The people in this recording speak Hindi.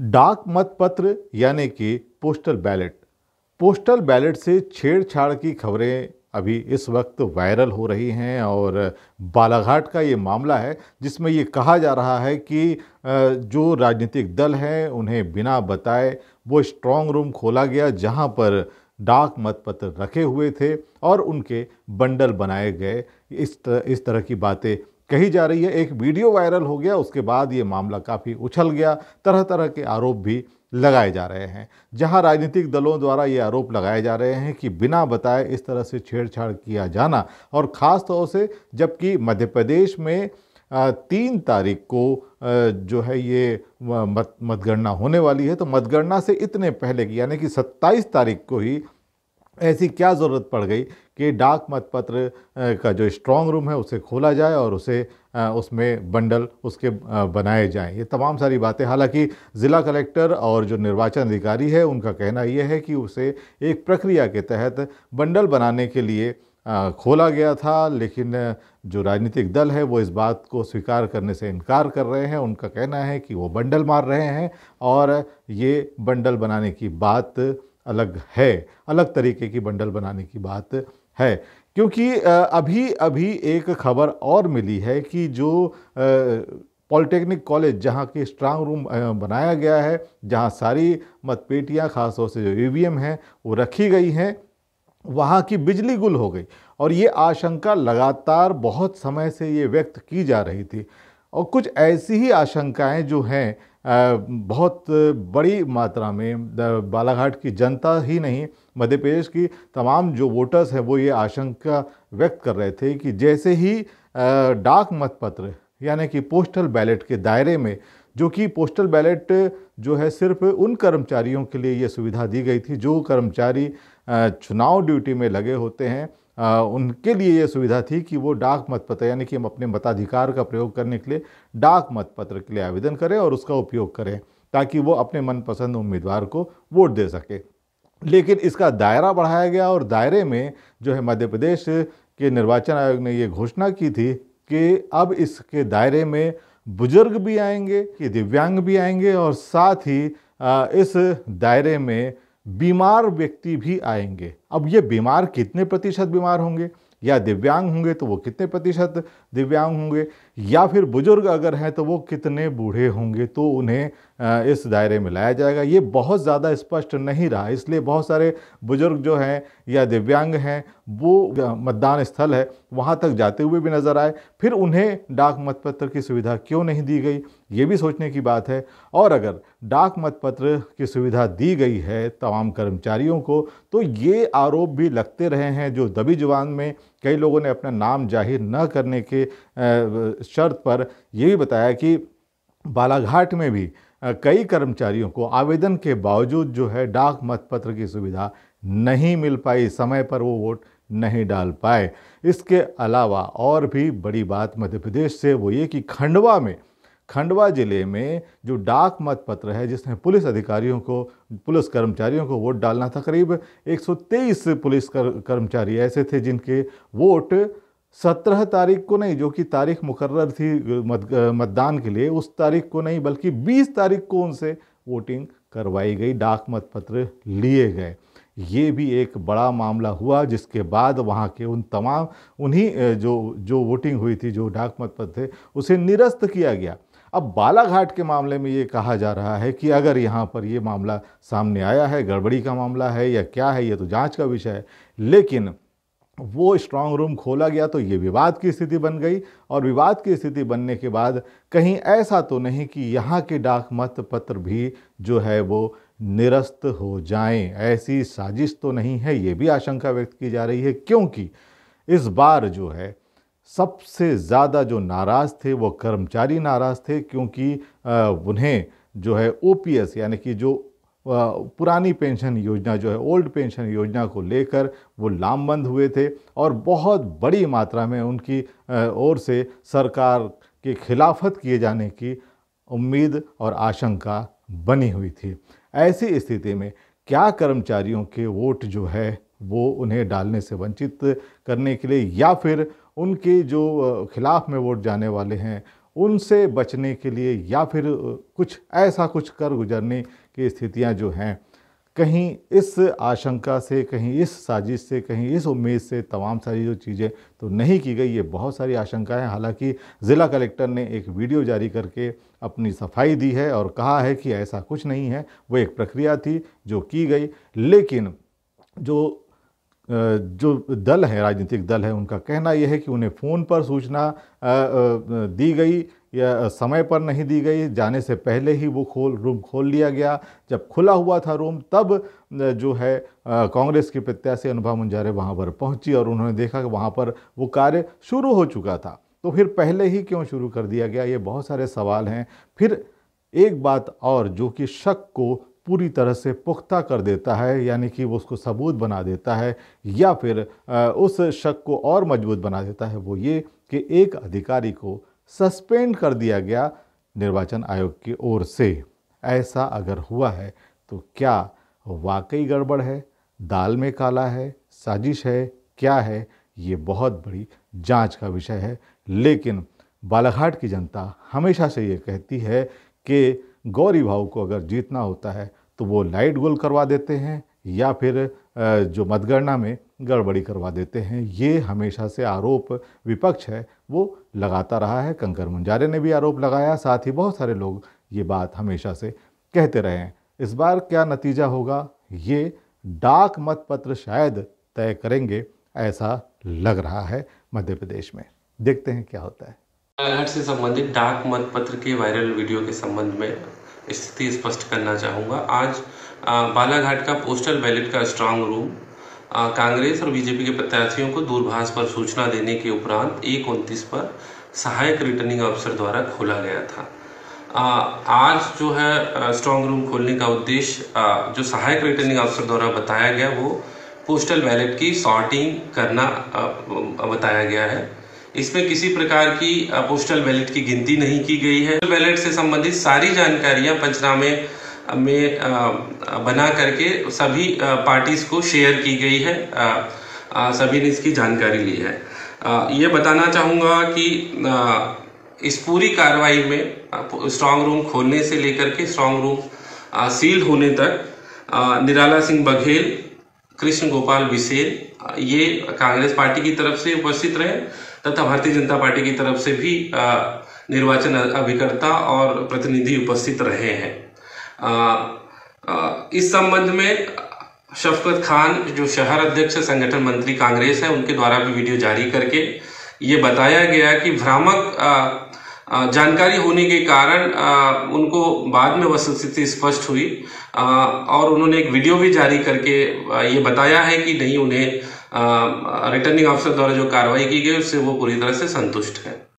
डाक मतपत्र यानी कि पोस्टल बैलेट पोस्टल बैलेट से छेड़छाड़ की खबरें अभी इस वक्त वायरल हो रही हैं और बालाघाट का ये मामला है जिसमें ये कहा जा रहा है कि जो राजनीतिक दल हैं उन्हें बिना बताए वो स्ट्रॉन्ग रूम खोला गया जहां पर डाक मतपत्र रखे हुए थे और उनके बंडल बनाए गए इस तरह, इस तरह की बातें कही जा रही है एक वीडियो वायरल हो गया उसके बाद ये मामला काफ़ी उछल गया तरह तरह के आरोप भी लगाए जा रहे हैं जहां राजनीतिक दलों द्वारा ये आरोप लगाए जा रहे हैं कि बिना बताए इस तरह से छेड़छाड़ किया जाना और ख़ास तौर से जबकि मध्य प्रदेश में तीन तारीख को जो है ये मत मतगणना होने वाली है तो मतगणना से इतने पहले की यानी कि 27 तारीख को ही ऐसी क्या ज़रूरत पड़ गई कि डाक मतपत्र का जो स्ट्रॉन्ग रूम है उसे खोला जाए और उसे उसमें बंडल उसके बनाए जाएं ये तमाम सारी बातें हालांकि ज़िला कलेक्टर और जो निर्वाचन अधिकारी है उनका कहना यह है कि उसे एक प्रक्रिया के तहत बंडल बनाने के लिए खोला गया था लेकिन जो राजनीतिक दल है वो इस बात को स्वीकार करने से इनकार कर रहे हैं उनका कहना है कि वो बंडल मार रहे हैं और ये बंडल बनाने की बात अलग है अलग तरीके की बंडल बनाने की बात है क्योंकि अभी अभी एक खबर और मिली है कि जो पॉलिटेक्निक कॉलेज जहाँ की स्ट्रांग रूम बनाया गया है जहाँ सारी मतपेटियाँ खासतौर से जो ई हैं वो रखी गई हैं वहाँ की बिजली गुल हो गई और ये आशंका लगातार बहुत समय से ये व्यक्त की जा रही थी और कुछ ऐसी ही आशंकाएं जो हैं बहुत बड़ी मात्रा में बालाघाट की जनता ही नहीं मध्य प्रदेश की तमाम जो वोटर्स हैं वो ये आशंका व्यक्त कर रहे थे कि जैसे ही डाक मतपत्र यानी कि पोस्टल बैलेट के दायरे में जो कि पोस्टल बैलेट जो है सिर्फ उन कर्मचारियों के लिए ये सुविधा दी गई थी जो कर्मचारी चुनाव ड्यूटी में लगे होते हैं आ, उनके लिए ये सुविधा थी कि वो डाक मतपत्र यानी कि हम अपने मताधिकार का प्रयोग करने के लिए डाक मतपत्र के लिए आवेदन करें और उसका उपयोग करें ताकि वो अपने मनपसंद उम्मीदवार को वोट दे सके लेकिन इसका दायरा बढ़ाया गया और दायरे में जो है मध्य प्रदेश के निर्वाचन आयोग ने ये घोषणा की थी कि अब इसके दायरे में बुजुर्ग भी आएंगे कि दिव्यांग भी आएंगे और साथ ही इस दायरे में बीमार व्यक्ति भी आएंगे अब ये बीमार कितने प्रतिशत बीमार होंगे या दिव्यांग होंगे तो वो कितने प्रतिशत दिव्यांग होंगे या फिर बुज़ुर्ग अगर हैं तो वो कितने बूढ़े होंगे तो उन्हें इस दायरे में लाया जाएगा ये बहुत ज़्यादा स्पष्ट नहीं रहा इसलिए बहुत सारे बुज़ुर्ग जो हैं या दिव्यांग हैं वो मतदान स्थल है वहाँ तक जाते हुए भी नज़र आए फिर उन्हें डाक मतपत्र की सुविधा क्यों नहीं दी गई ये भी सोचने की बात है और अगर डाक मतपत्र की सुविधा दी गई है तमाम कर्मचारियों को तो ये आरोप भी लगते रहे हैं जो दबी जुबान में कई लोगों ने अपना नाम जाहिर न करने के शर्त पर यह भी बताया कि बालाघाट में भी कई कर्मचारियों को आवेदन के बावजूद जो है डाक मतपत्र की सुविधा नहीं मिल पाई समय पर वो वोट नहीं डाल पाए इसके अलावा और भी बड़ी बात मध्य प्रदेश से वो ये कि खंडवा में खंडवा जिले में जो डाक मतपत्र है जिसमें पुलिस अधिकारियों को पुलिस कर्मचारियों को वोट डालना था करीब 123 पुलिस कर, कर्मचारी ऐसे थे जिनके वोट सत्रह तारीख को नहीं जो कि तारीख मुकर्र थी मत, मतदान के लिए उस तारीख को नहीं बल्कि बीस तारीख को उनसे वोटिंग करवाई गई डाक मतपत्र लिए गए ये भी एक बड़ा मामला हुआ जिसके बाद वहाँ के उन तमाम उन्हीं जो जो वोटिंग हुई थी जो डाक मतपत्र थे उसे निरस्त किया गया अब बालाघाट के मामले में ये कहा जा रहा है कि अगर यहाँ पर ये मामला सामने आया है गड़बड़ी का मामला है या क्या है ये तो जांच का विषय है लेकिन वो स्ट्रांग रूम खोला गया तो ये विवाद की स्थिति बन गई और विवाद की स्थिति बनने के बाद कहीं ऐसा तो नहीं कि यहाँ के डाक मत पत्र भी जो है वो निरस्त हो जाएं ऐसी साजिश तो नहीं है ये भी आशंका व्यक्त की जा रही है क्योंकि इस बार जो है सबसे ज़्यादा जो नाराज़ थे वो कर्मचारी नाराज़ थे क्योंकि उन्हें जो है ओपीएस यानी कि जो पुरानी पेंशन योजना जो है ओल्ड पेंशन योजना को लेकर वो लामबंद हुए थे और बहुत बड़ी मात्रा में उनकी ओर से सरकार के खिलाफत किए जाने की उम्मीद और आशंका बनी हुई थी ऐसी स्थिति में क्या कर्मचारियों के वोट जो है वो उन्हें डालने से वंचित करने के लिए या फिर उनके जो खिलाफ़ में वोट जाने वाले हैं उनसे बचने के लिए या फिर कुछ ऐसा कुछ कर गुजरने की स्थितियां जो हैं कहीं इस आशंका से कहीं इस साजिश से कहीं इस उम्मीद से तमाम सारी जो चीज़ें तो नहीं की गई ये बहुत सारी आशंकाएं हालांकि ज़िला कलेक्टर ने एक वीडियो जारी करके अपनी सफाई दी है और कहा है कि ऐसा कुछ नहीं है वो एक प्रक्रिया थी जो की गई लेकिन जो जो दल हैं राजनीतिक दल हैं उनका कहना यह है कि उन्हें फ़ोन पर सूचना दी गई या समय पर नहीं दी गई जाने से पहले ही वो खोल रूम खोल लिया गया जब खुला हुआ था रूम तब जो है कांग्रेस के प्रत्याशी अनुभव मुंजारे वहाँ पर पहुँची और उन्होंने देखा कि वहाँ पर वो कार्य शुरू हो चुका था तो फिर पहले ही क्यों शुरू कर दिया गया ये बहुत सारे सवाल हैं फिर एक बात और जो कि शक को पूरी तरह से पुख्ता कर देता है यानी कि वो उसको सबूत बना देता है या फिर उस शक को और मजबूत बना देता है वो ये कि एक अधिकारी को सस्पेंड कर दिया गया निर्वाचन आयोग की ओर से ऐसा अगर हुआ है तो क्या वाकई गड़बड़ है दाल में काला है साजिश है क्या है ये बहुत बड़ी जांच का विषय है लेकिन बालाघाट की जनता हमेशा से ये कहती है कि गौरी भाव को अगर जीतना होता है तो वो लाइट गोल करवा देते हैं या फिर जो मतगणना में गड़बड़ी करवा देते हैं ये हमेशा से आरोप विपक्ष है वो लगाता रहा है कंकर मुंजारे ने भी आरोप लगाया साथ ही बहुत सारे लोग ये बात हमेशा से कहते रहे हैं इस बार क्या नतीजा होगा ये डाक मतपत्र शायद तय करेंगे ऐसा लग रहा है मध्य प्रदेश में देखते हैं क्या होता है बालाघाट से संबंधित डाक मतपत्र के वायरल वीडियो के संबंध में स्थिति स्पष्ट करना चाहूँगा आज बालाघाट का पोस्टल बैलेट का स्ट्रांग रूम कांग्रेस और बीजेपी के प्रत्याशियों को दूरभाष पर सूचना देने के उपरांत एक उनतीस पर सहायक रिटर्निंग अफसर द्वारा खोला गया था आज जो है स्ट्रांग रूम खोलने का उद्देश्य जो सहायक रिटर्निंग अफसर द्वारा बताया गया वो पोस्टल बैलेट की सॉर्टिंग करना बताया गया है इसमें किसी प्रकार की पोस्टल बैलेट की गिनती नहीं की गई है बैलेट से संबंधित सारी जानकारियां पंचनामे में बना करके सभी पार्टीज को शेयर की गई है सभी ने इसकी जानकारी ली है ये बताना चाहूँगा कि इस पूरी कार्रवाई में स्ट्रांग रूम खोलने से लेकर के स्ट्रांग रूम सील होने तक निराला सिंह बघेल कृष्ण गोपाल बिसेल ये कांग्रेस पार्टी की तरफ से उपस्थित रहे तथा भारतीय जनता पार्टी की तरफ से भी निर्वाचन अभिकर्ता और प्रतिनिधि उपस्थित रहे हैं इस संबंध में शफकत खान जो शहर अध्यक्ष संगठन मंत्री कांग्रेस है उनके द्वारा भी वीडियो जारी करके ये बताया गया कि भ्रामक जानकारी होने के कारण उनको बाद में वह स्थिति स्पष्ट हुई और उन्होंने एक वीडियो भी जारी करके ये बताया है कि नहीं उन्हें रिटर्निंग ऑफिसर द्वारा जो कार्रवाई की गई उससे वो पूरी तरह से संतुष्ट है